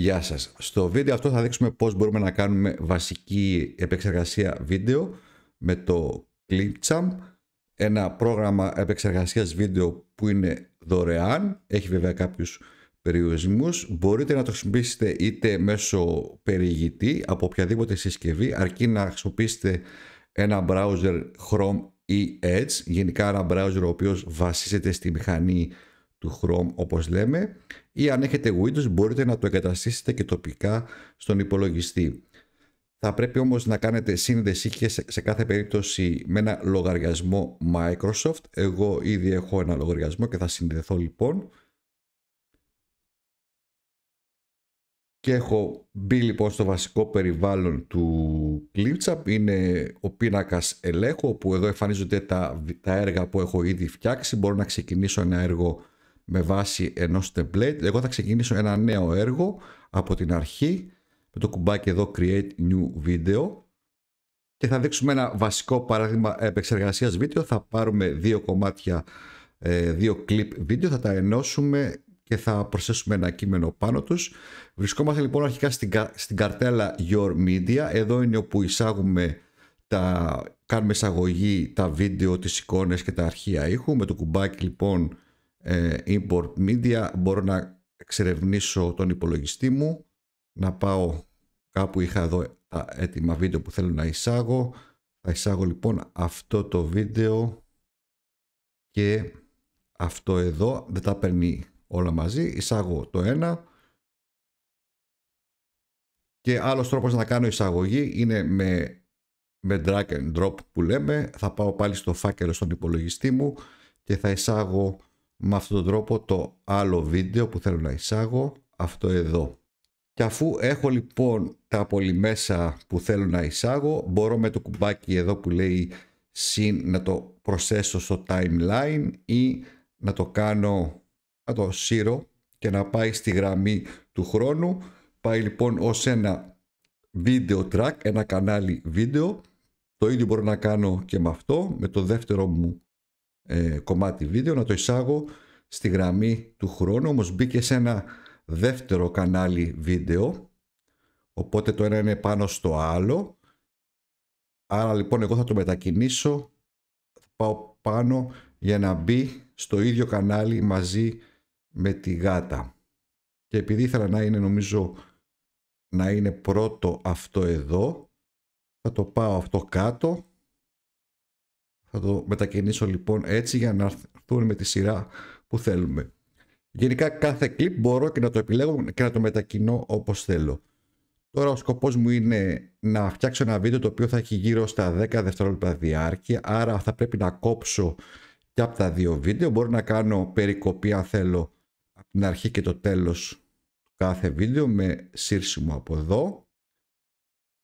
Γεια σας. Στο βίντεο αυτό θα δείξουμε πώς μπορούμε να κάνουμε βασική επεξεργασία βίντεο με το Clipchamp, ένα πρόγραμμα επεξεργασίας βίντεο που είναι δωρεάν, έχει βέβαια κάποιους περιορισμούς. Μπορείτε να το χρησιμοποιήσετε είτε μέσω περιηγητή από οποιαδήποτε συσκευή, αρκεί να χρησιμοποιήσετε ένα browser Chrome ή Edge, γενικά ένα browser ο οποίος βασίζεται στη μηχανή του Chrome όπως λέμε ή αν έχετε Windows μπορείτε να το εγκαταστήσετε και τοπικά στον υπολογιστή. Θα πρέπει όμως να κάνετε σύνδεση και σε κάθε περίπτωση με ένα λογαριασμό Microsoft. Εγώ ήδη έχω ένα λογαριασμό και θα συνδεθώ λοιπόν. Και έχω μπει λοιπόν στο βασικό περιβάλλον του ClipChap. Είναι ο πίνακας ελέγχου όπου εδώ εμφανίζονται τα, τα έργα που έχω ήδη φτιάξει. Μπορώ να ξεκινήσω ένα έργο με βάση ενός template. Εγώ θα ξεκινήσω ένα νέο έργο από την αρχή με το κουμπάκι εδώ Create New Video και θα δείξουμε ένα βασικό παράδειγμα επεξεργασίας βίντεο. Θα πάρουμε δύο κομμάτια, ε, δύο clip βίντεο, θα τα ενώσουμε και θα προσθέσουμε ένα κείμενο πάνω τους. Βρισκόμαστε λοιπόν αρχικά στην, στην καρτέλα Your Media. Εδώ είναι όπου εισάγουμε τα, κάνουμε εισαγωγή τα βίντεο, τις εικόνες και τα αρχεία ήχου. Με το κουμπάκι λοιπόν import ε, media μπορώ να εξερευνήσω τον υπολογιστή μου να πάω κάπου είχα εδώ τα έτοιμα βίντεο που θέλω να εισάγω θα εισάγω λοιπόν αυτό το βίντεο και αυτό εδώ δεν τα παίρνει όλα μαζί εισάγω το ένα και άλλος τρόπος να κάνω εισαγωγή είναι με, με drag and drop που λέμε θα πάω πάλι στο φάκελο στον υπολογιστή μου και θα εισάγω με αυτόν τον τρόπο το άλλο βίντεο που θέλω να εισάγω, αυτό εδώ. Και αφού έχω λοιπόν τα πολυμέσα που θέλω να εισάγω, μπορώ με το κουμπάκι εδώ που λέει συν να το προσθέσω στο timeline ή να το κάνω, να το σύρω και να πάει στη γραμμή του χρόνου. Πάει λοιπόν ως ένα βίντεο track, ένα κανάλι βίντεο. Το ίδιο μπορώ να κάνω και με αυτό, με το δεύτερο μου ε, κομμάτι βίντεο, να το εισάγω στη γραμμή του χρόνου, όμως μπήκε σε ένα δεύτερο κανάλι βίντεο, οπότε το ένα είναι πάνω στο άλλο. Άρα λοιπόν εγώ θα το μετακινήσω, θα πάω πάνω για να μπει στο ίδιο κανάλι μαζί με τη γάτα. Και επειδή ήθελα να είναι νομίζω να είναι πρώτο αυτό εδώ, θα το πάω αυτό κάτω θα το μετακινήσω λοιπόν έτσι για να έρθουν με τη σειρά που θέλουμε. Γενικά κάθε κλιπ μπορώ και να το επιλέγω και να το μετακινώ όπως θέλω. Τώρα ο σκοπός μου είναι να φτιάξω ένα βίντεο το οποίο θα έχει γύρω στα 10 δευτερόλεπτα διάρκεια, άρα θα πρέπει να κόψω και από τα δύο βίντεο. Μπορώ να κάνω περικοπή αν θέλω από την αρχή και το τέλος κάθε βίντεο με σύρσιμο από εδώ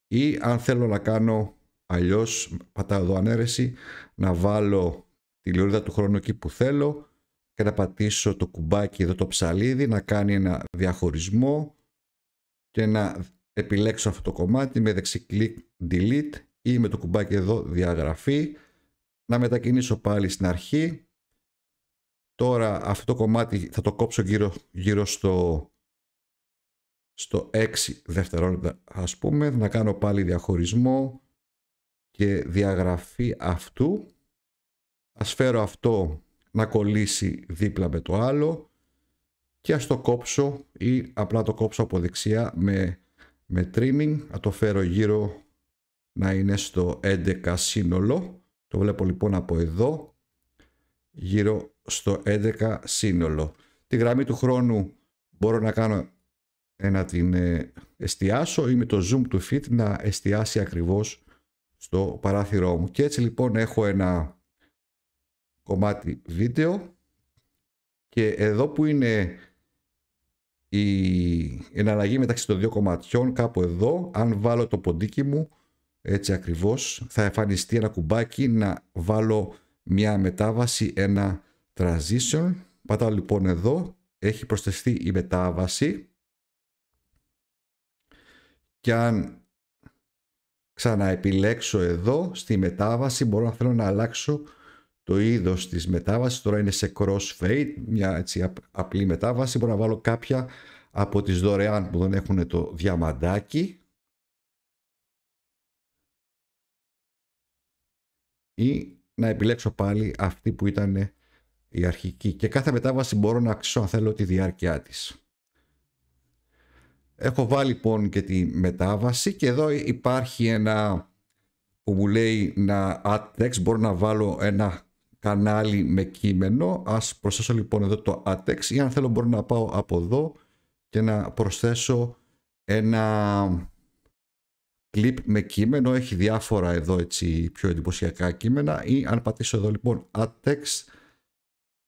ή αν θέλω να κάνω Αλλιώς πατάω εδώ ανέρεση, να βάλω τη λιωρίδα του χρόνου εκεί που θέλω και να πατήσω το κουμπάκι εδώ το ψαλίδι, να κάνει ένα διαχωρισμό και να επιλέξω αυτό το κομμάτι με δεξί κλικ delete ή με το κουμπάκι εδώ διαγραφή να μετακινήσω πάλι στην αρχή τώρα αυτό το κομμάτι θα το κόψω γύρω, γύρω στο στο 6 δευτερόλεπτα ας πούμε να κάνω πάλι διαχωρισμό και διαγραφή αυτού. Ας φέρω αυτό να κολλήσει δίπλα με το άλλο και ας το κόψω ή απλά το κόψω από δεξιά με, με trimming. Θα το φέρω γύρω να είναι στο 11 σύνολο. Το βλέπω λοιπόν από εδώ γύρω στο 11 σύνολο. Τη γραμμή του χρόνου μπορώ να κάνω να την ε, εστιάσω ή με το zoom του fit να εστιάσει ακριβώς στο παράθυρό μου. Και έτσι λοιπόν έχω ένα κομμάτι βίντεο και εδώ που είναι η εναλλαγή μεταξύ των δύο κομματιών κάπου εδώ, αν βάλω το ποντίκι μου έτσι ακριβώς θα εμφανιστεί ένα κουμπάκι να βάλω μια μετάβαση, ένα transition. Πατάω λοιπόν εδώ, έχει προσθεθεί η μετάβαση και αν ξαναεπιλέξω εδώ στη μετάβαση. Μπορώ να θέλω να αλλάξω το είδος της μετάβασης. Τώρα είναι σε crossfade, μια έτσι απλή μετάβαση. Μπορώ να βάλω κάποια από τις δωρεάν που δεν έχουν το διαμαντάκι. Ή να επιλέξω πάλι αυτή που ήταν η αρχική. Και κάθε μετάβαση μπορώ να αξίσω αν θέλω τη διάρκεια της. Έχω βάλει λοιπόν και τη μετάβαση και εδώ υπάρχει ένα που μου λέει να add text. Μπορώ να βάλω ένα κανάλι με κείμενο. Ας προσθέσω λοιπόν εδώ το add text ή αν θέλω μπορώ να πάω από εδώ και να προσθέσω ένα clip με κείμενο. Έχει διάφορα εδώ έτσι πιο εντυπωσιακά κείμενα ή αν πατήσω εδώ λοιπόν add text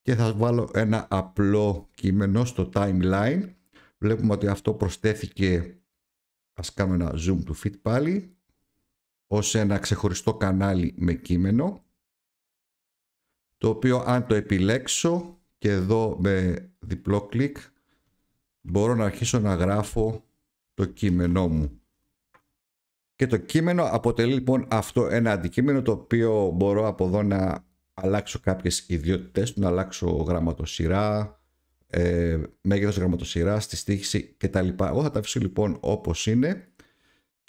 και θα βάλω ένα απλό κείμενο στο timeline Βλέπουμε ότι αυτό προσθέθηκε, ας κάνουμε ένα zoom του fit πάλι, ως ένα ξεχωριστό κανάλι με κείμενο, το οποίο αν το επιλέξω και εδώ με διπλό κλικ μπορώ να αρχίσω να γράφω το κείμενό μου. Και το κείμενο αποτελεί λοιπόν αυτό ένα αντικείμενο το οποίο μπορώ από εδώ να αλλάξω κάποιες ιδιότητες, να αλλάξω γραμματοσυρά, ε, μέγεθος γραμματοσυράς, τη στήχηση κτλ. Εγώ θα τα αφήσω λοιπόν όπως είναι.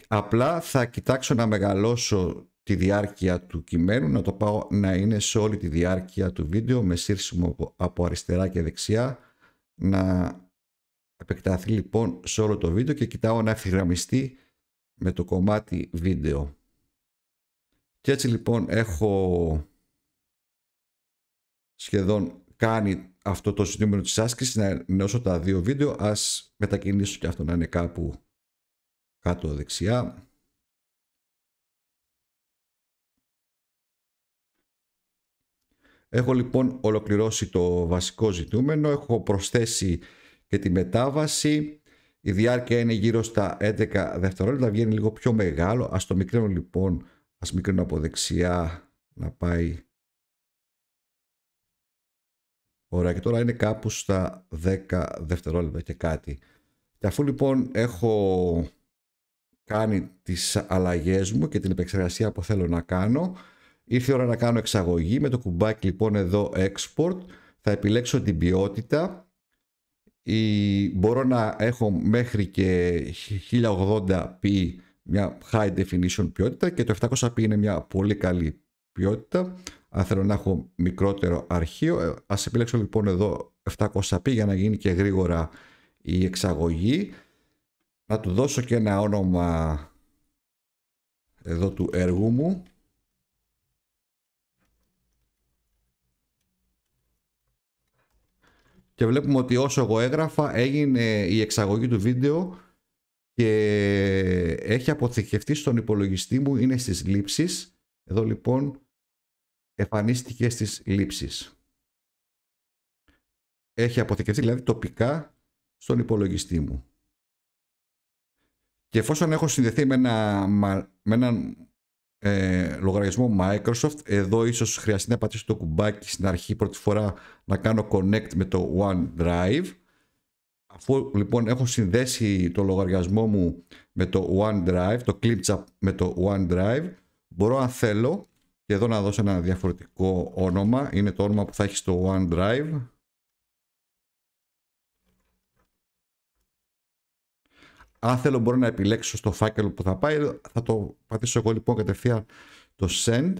Απλά θα κοιτάξω να μεγαλώσω τη διάρκεια του κειμένου, να το πάω να είναι σε όλη τη διάρκεια του βίντεο με σύρσιμο από αριστερά και δεξιά να επεκταθεί λοιπόν σε όλο το βίντεο και κοιτάω να ευθυγραμμιστεί με το κομμάτι βίντεο. Και έτσι λοιπόν έχω σχεδόν κάνει αυτό το ζητούμενο της άσκησης, να ενώσω τα δύο βίντεο, ας μετακινήσω και αυτό να είναι κάπου κάτω δεξιά. Έχω λοιπόν ολοκληρώσει το βασικό ζητούμενο, έχω προσθέσει και τη μετάβαση. Η διάρκεια είναι γύρω στα 11 δευτερόλεπτα, βγαίνει λίγο πιο μεγάλο. Ας το μικρύνω λοιπόν, ας μικρύνω από δεξιά να πάει Ωραία, και τώρα είναι κάπου στα 10 δευτερόλεπτα και κάτι. Και αφού λοιπόν έχω κάνει τις αλλαγές μου και την επεξεργασία που θέλω να κάνω, ήρθε η ώρα να κάνω εξαγωγή. Με το κουμπάκι λοιπόν εδώ export θα επιλέξω την ποιότητα. Η... Μπορώ να έχω μέχρι και 1080p μια high definition ποιότητα και το 700p είναι μια πολύ καλή ποιότητα αν θέλω να έχω μικρότερο αρχείο. Ε, ας επιλέξω λοιπόν εδώ 700p για να γίνει και γρήγορα η εξαγωγή. Να του δώσω και ένα όνομα εδώ του έργου μου. Και βλέπουμε ότι όσο εγώ έγραφα έγινε η εξαγωγή του βίντεο και έχει αποθηκευτεί στον υπολογιστή μου, είναι στις λήψεις. Εδώ λοιπόν εμφανίστηκε στις λήψεις. Έχει αποθηκευτεί δηλαδή τοπικά στον υπολογιστή μου. Και εφόσον έχω συνδεθεί με, ένα, με έναν ε, λογαριασμό Microsoft, εδώ ίσως χρειαστεί να πατήσω το κουμπάκι στην αρχή πρώτη φορά να κάνω connect με το OneDrive. Αφού λοιπόν έχω συνδέσει το λογαριασμό μου με το OneDrive, το κλίτσα με το OneDrive, μπορώ αν θέλω και εδώ να δώσω ένα διαφορετικό όνομα είναι το όνομα που θα έχει στο OneDrive αν θέλω μπορώ να επιλέξω στο φάκελο που θα πάει θα το πατήσω εγώ λοιπόν κατευθείαν το send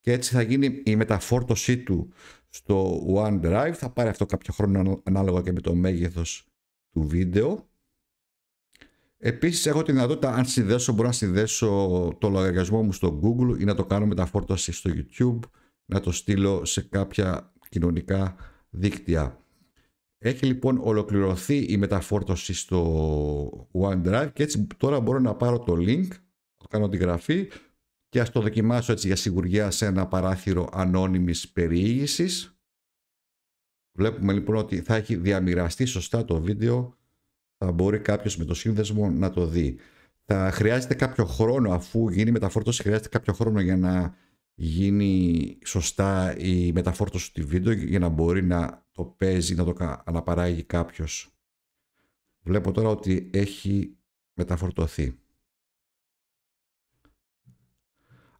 και έτσι θα γίνει η μεταφόρτωσή του στο OneDrive θα πάρει αυτό κάποιο χρόνο ανάλογα και με το μέγεθος του βίντεο Επίσης, έχω τη δυνατότητα, αν συνδέσω, μπορώ να συνδέσω το λογαριασμό μου στο Google ή να το κάνω μεταφόρτωση στο YouTube, να το στείλω σε κάποια κοινωνικά δίκτυα. Έχει λοιπόν ολοκληρωθεί η μεταφόρτωση στο OneDrive και έτσι τώρα μπορώ να πάρω το link, το κάνω τη γραφή και ας το δοκιμάσω έτσι για σιγουριά σε ένα παράθυρο ανώνυμης περιήγησης. Βλέπουμε λοιπόν ότι θα έχει διαμοιραστεί σωστά το βίντεο θα μπορεί κάποιος με το σύνδεσμο να το δει. Θα χρειάζεται κάποιο χρόνο, αφού γίνει η μεταφόρτωση, χρειάζεται κάποιο χρόνο για να γίνει σωστά η μεταφόρτωση του βίντεο για να μπορεί να το παίζει, να το αναπαράγει κάποιος. Βλέπω τώρα ότι έχει μεταφορτωθεί.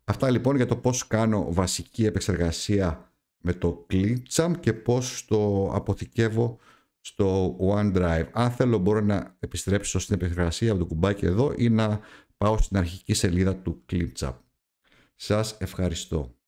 Αυτά λοιπόν για το πώς κάνω βασική επεξεργασία με το Clipchamp και πώς το αποθηκεύω στο OneDrive. Αν θέλω μπορώ να επιστρέψω στην επεξεργασία από το κουμπάκι εδώ ή να πάω στην αρχική σελίδα του ClipChap. Σας ευχαριστώ.